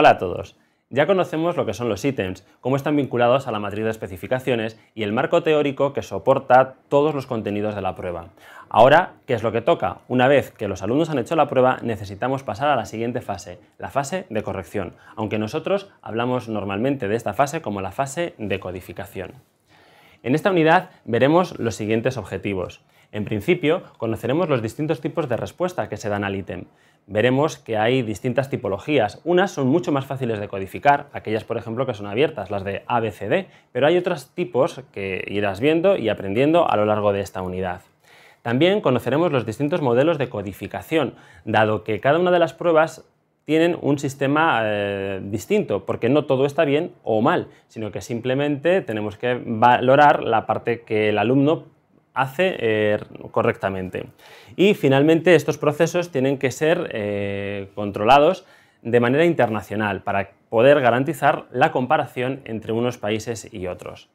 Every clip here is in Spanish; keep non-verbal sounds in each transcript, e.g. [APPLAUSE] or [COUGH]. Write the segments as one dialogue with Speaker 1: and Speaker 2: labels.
Speaker 1: Hola a todos. Ya conocemos lo que son los ítems, cómo están vinculados a la matriz de especificaciones y el marco teórico que soporta todos los contenidos de la prueba. Ahora, ¿qué es lo que toca? Una vez que los alumnos han hecho la prueba, necesitamos pasar a la siguiente fase, la fase de corrección, aunque nosotros hablamos normalmente de esta fase como la fase de codificación. En esta unidad veremos los siguientes objetivos. En principio, conoceremos los distintos tipos de respuesta que se dan al ítem. Veremos que hay distintas tipologías. Unas son mucho más fáciles de codificar, aquellas por ejemplo que son abiertas, las de ABCD, pero hay otros tipos que irás viendo y aprendiendo a lo largo de esta unidad. También conoceremos los distintos modelos de codificación, dado que cada una de las pruebas tienen un sistema eh, distinto, porque no todo está bien o mal, sino que simplemente tenemos que valorar la parte que el alumno hace eh, correctamente. Y finalmente estos procesos tienen que ser eh, controlados de manera internacional para poder garantizar la comparación entre unos países y otros.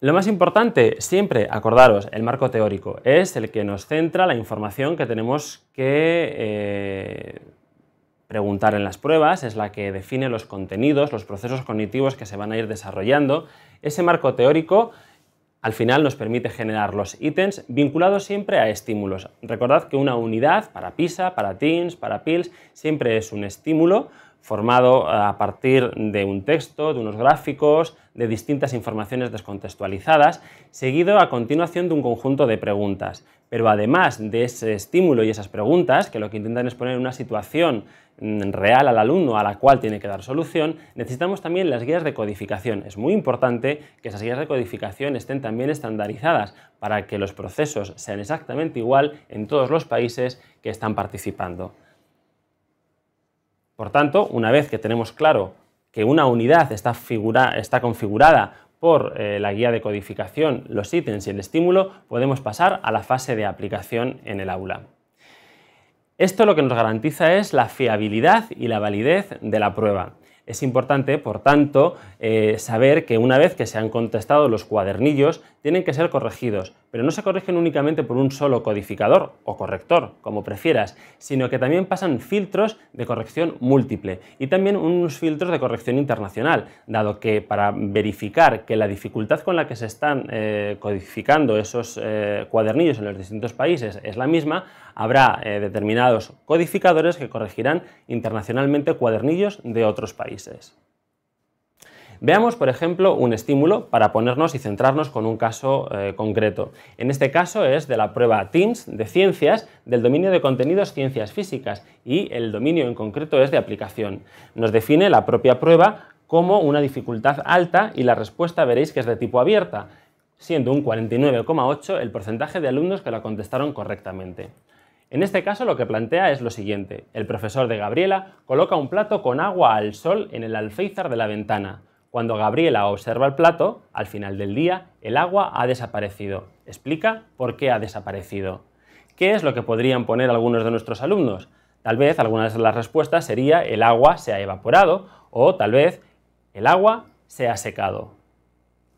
Speaker 1: Lo más importante, siempre acordaros, el marco teórico es el que nos centra la información que tenemos que eh, Preguntar en las pruebas es la que define los contenidos, los procesos cognitivos que se van a ir desarrollando. Ese marco teórico al final nos permite generar los ítems vinculados siempre a estímulos. Recordad que una unidad para PISA, para TINS, para PILS, siempre es un estímulo formado eh, a partir de un texto, de unos gráficos, de distintas informaciones descontextualizadas, seguido a continuación de un conjunto de preguntas. Pero además de ese estímulo y esas preguntas, que lo que intentan es poner una situación mm, real al alumno a la cual tiene que dar solución, necesitamos también las guías de codificación. Es muy importante que esas guías de codificación estén también estandarizadas para que los procesos sean exactamente igual en todos los países que están participando. Por tanto, una vez que tenemos claro que una unidad está, figura, está configurada por eh, la guía de codificación, los ítems y el estímulo, podemos pasar a la fase de aplicación en el aula. Esto lo que nos garantiza es la fiabilidad y la validez de la prueba. Es importante, por tanto, eh, saber que una vez que se han contestado los cuadernillos, tienen que ser corregidos, pero no se corrigen únicamente por un solo codificador o corrector, como prefieras, sino que también pasan filtros de corrección múltiple y también unos filtros de corrección internacional, dado que para verificar que la dificultad con la que se están eh, codificando esos eh, cuadernillos en los distintos países es la misma, habrá eh, determinados codificadores que corregirán internacionalmente cuadernillos de otros países. Veamos, por ejemplo, un estímulo para ponernos y centrarnos con un caso eh, concreto. En este caso es de la prueba Teams de ciencias del dominio de contenidos ciencias físicas y el dominio en concreto es de aplicación. Nos define la propia prueba como una dificultad alta y la respuesta veréis que es de tipo abierta, siendo un 49,8 el porcentaje de alumnos que la contestaron correctamente. En este caso lo que plantea es lo siguiente. El profesor de Gabriela coloca un plato con agua al sol en el alféizar de la ventana. Cuando Gabriela observa el plato, al final del día, el agua ha desaparecido. Explica por qué ha desaparecido. ¿Qué es lo que podrían poner algunos de nuestros alumnos? Tal vez algunas de las respuestas sería el agua se ha evaporado o tal vez el agua se ha secado.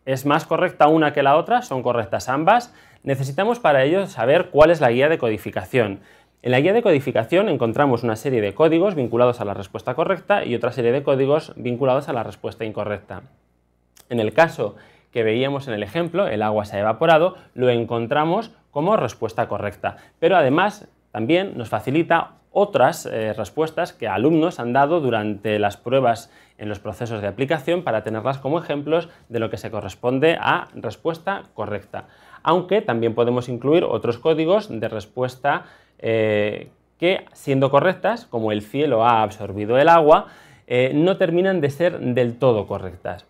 Speaker 1: ¿Es más correcta una que la otra? ¿Son correctas ambas? Necesitamos para ello saber cuál es la guía de codificación. En la guía de codificación encontramos una serie de códigos vinculados a la respuesta correcta y otra serie de códigos vinculados a la respuesta incorrecta. En el caso que veíamos en el ejemplo, el agua se ha evaporado, lo encontramos como respuesta correcta. Pero además también nos facilita otras eh, respuestas que alumnos han dado durante las pruebas en los procesos de aplicación para tenerlas como ejemplos de lo que se corresponde a respuesta correcta. Aunque también podemos incluir otros códigos de respuesta correcta eh, que, siendo correctas, como el cielo ha absorbido el agua, eh, no terminan de ser del todo correctas.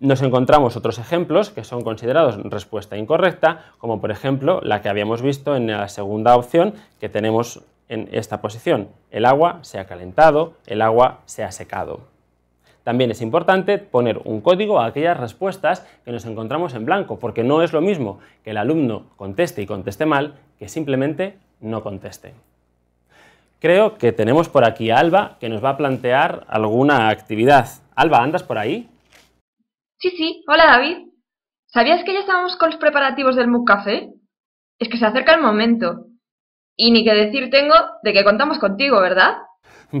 Speaker 1: Nos encontramos otros ejemplos que son considerados respuesta incorrecta, como por ejemplo la que habíamos visto en la segunda opción que tenemos en esta posición. El agua se ha calentado, el agua se ha secado. También es importante poner un código a aquellas respuestas que nos encontramos en blanco, porque no es lo mismo que el alumno conteste y conteste mal que simplemente no conteste. Creo que tenemos por aquí a Alba, que nos va a plantear alguna actividad. Alba, ¿andas por ahí?
Speaker 2: Sí, sí. Hola, David. ¿Sabías que ya estábamos con los preparativos del MOOC Café? Es que se acerca el momento. Y ni que decir tengo de que contamos contigo, ¿verdad?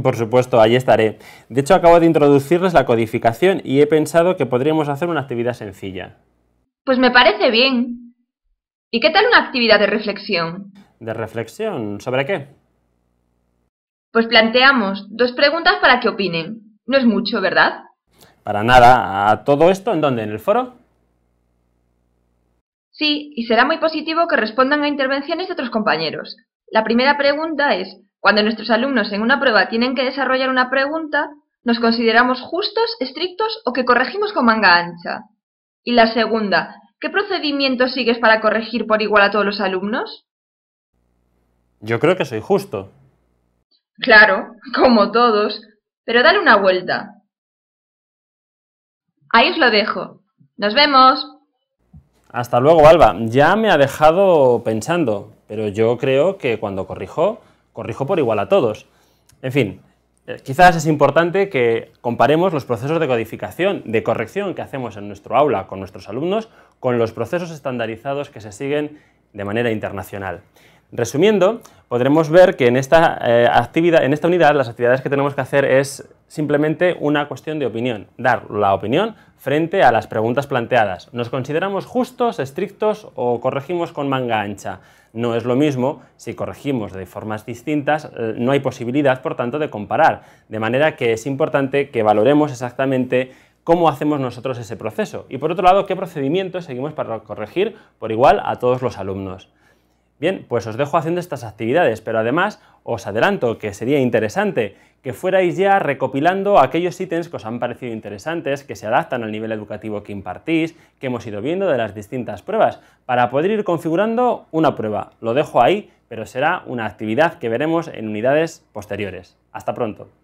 Speaker 1: Por supuesto, ahí estaré. De hecho, acabo de introducirles la codificación y he pensado que podríamos hacer una actividad sencilla.
Speaker 2: Pues me parece bien. ¿Y qué tal una actividad de reflexión?
Speaker 1: de reflexión. ¿Sobre qué?
Speaker 2: Pues planteamos dos preguntas para que opinen. No es mucho, ¿verdad?
Speaker 1: Para nada. ¿A todo esto en dónde? ¿En el foro?
Speaker 2: Sí, y será muy positivo que respondan a intervenciones de otros compañeros. La primera pregunta es, cuando nuestros alumnos en una prueba tienen que desarrollar una pregunta, ¿nos consideramos justos, estrictos o que corregimos con manga ancha? Y la segunda, ¿qué procedimiento sigues para corregir por igual a todos los alumnos?
Speaker 1: Yo creo que soy justo.
Speaker 2: Claro, [LAUGHS] como todos, pero dale una vuelta. Ahí os lo dejo. Nos vemos.
Speaker 1: Hasta luego, Alba. Ya me ha dejado pensando, pero yo creo que cuando corrijo, corrijo por igual a todos. En fin, eh, quizás es importante que comparemos los procesos de codificación, de corrección que hacemos en nuestro aula con nuestros alumnos, con los procesos estandarizados que se siguen de manera internacional. Resumiendo, podremos ver que en esta, eh, en esta unidad las actividades que tenemos que hacer es simplemente una cuestión de opinión, dar la opinión frente a las preguntas planteadas. ¿Nos consideramos justos, estrictos o corregimos con manga ancha? No es lo mismo, si corregimos de formas distintas, eh, no hay posibilidad, por tanto, de comparar. De manera que es importante que valoremos exactamente cómo hacemos nosotros ese proceso y, por otro lado, qué procedimientos seguimos para corregir por igual a todos los alumnos. Bien, pues os dejo haciendo estas actividades, pero además os adelanto que sería interesante que fuerais ya recopilando aquellos ítems que os han parecido interesantes, que se adaptan al nivel educativo que impartís, que hemos ido viendo de las distintas pruebas, para poder ir configurando una prueba. Lo dejo ahí, pero será una actividad que veremos en unidades posteriores. Hasta pronto.